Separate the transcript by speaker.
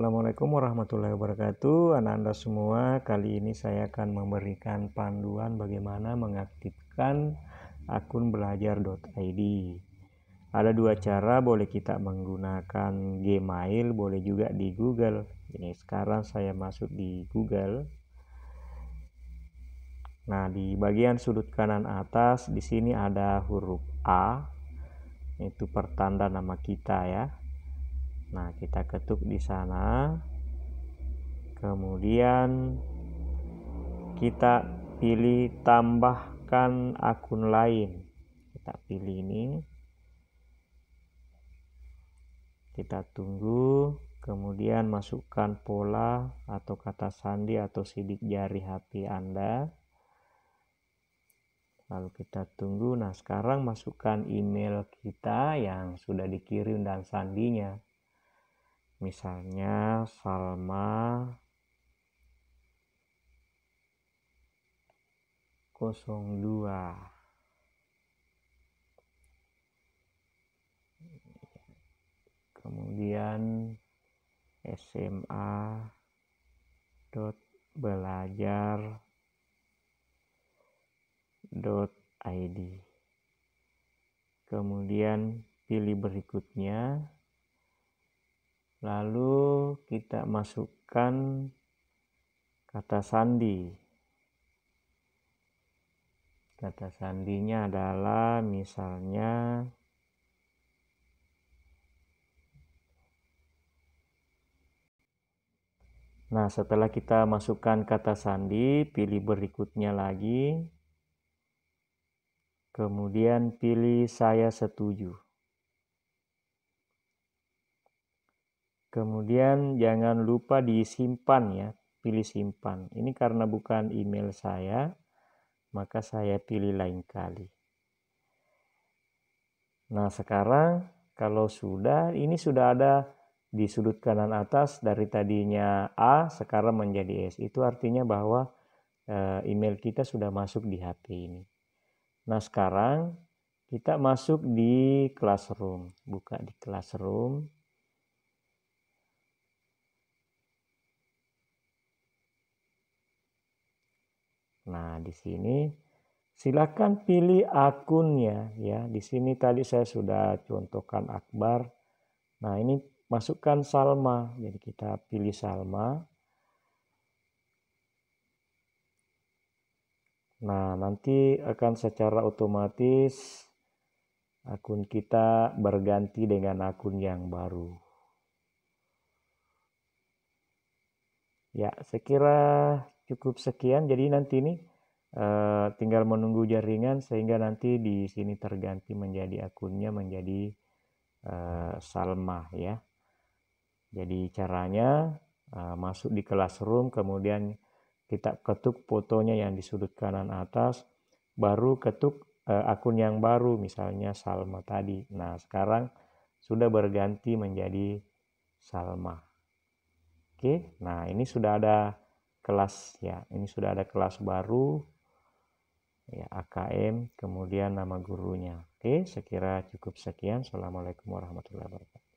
Speaker 1: Assalamualaikum warahmatullahi wabarakatuh. Anak-anak semua, kali ini saya akan memberikan panduan bagaimana mengaktifkan akun belajar.id. Ada dua cara, boleh kita menggunakan Gmail, boleh juga di Google. Ini sekarang saya masuk di Google. Nah, di bagian sudut kanan atas di sini ada huruf A. Itu pertanda nama kita ya Nah, kita ketuk di sana. Kemudian kita pilih tambahkan akun lain. Kita pilih ini. Kita tunggu, kemudian masukkan pola atau kata sandi atau sidik jari HP Anda. Lalu kita tunggu. Nah, sekarang masukkan email kita yang sudah dikirim dan sandinya misalnya Salma kosong dua kemudian SMA dot belajar dot id kemudian pilih berikutnya Lalu kita masukkan kata sandi. Kata sandinya adalah misalnya Nah, setelah kita masukkan kata sandi, pilih berikutnya lagi. Kemudian pilih saya setuju. Kemudian jangan lupa disimpan ya, pilih simpan. Ini karena bukan email saya, maka saya pilih lain kali. Nah, sekarang kalau sudah ini sudah ada di sudut kanan atas dari tadinya A sekarang menjadi S. Itu artinya bahwa eh, email kita sudah masuk di HP ini. Nah, sekarang kita masuk di Classroom. Buka di Classroom. Nah, di sini silakan pilih akunnya ya. Di sini tadi saya sudah contohkan Akbar. Nah, ini masukkan Salma. Jadi kita pilih Salma. Nah, nanti akan secara otomatis akun kita berganti dengan akun yang baru. Ya, sekiranya cukup sekian. Jadi nanti ini uh, eh, tinggal menunggu jaringan sehingga nanti di sini terganti menjadi akunnya menjadi uh, Salma ya. Jadi caranya uh, masuk di classroom kemudian kita ketuk fotonya yang di sudut kanan atas baru ketuk akun yang baru misalnya Salma tadi. Nah, sekarang sudah berganti menjadi Salma. Oke. Nah, ini sudah ada kelas ya ini sudah ada kelas baru ya AKM kemudian nama gurunya oke sekira cukup sekian assalamualaikum warahmatullahi wabarakatuh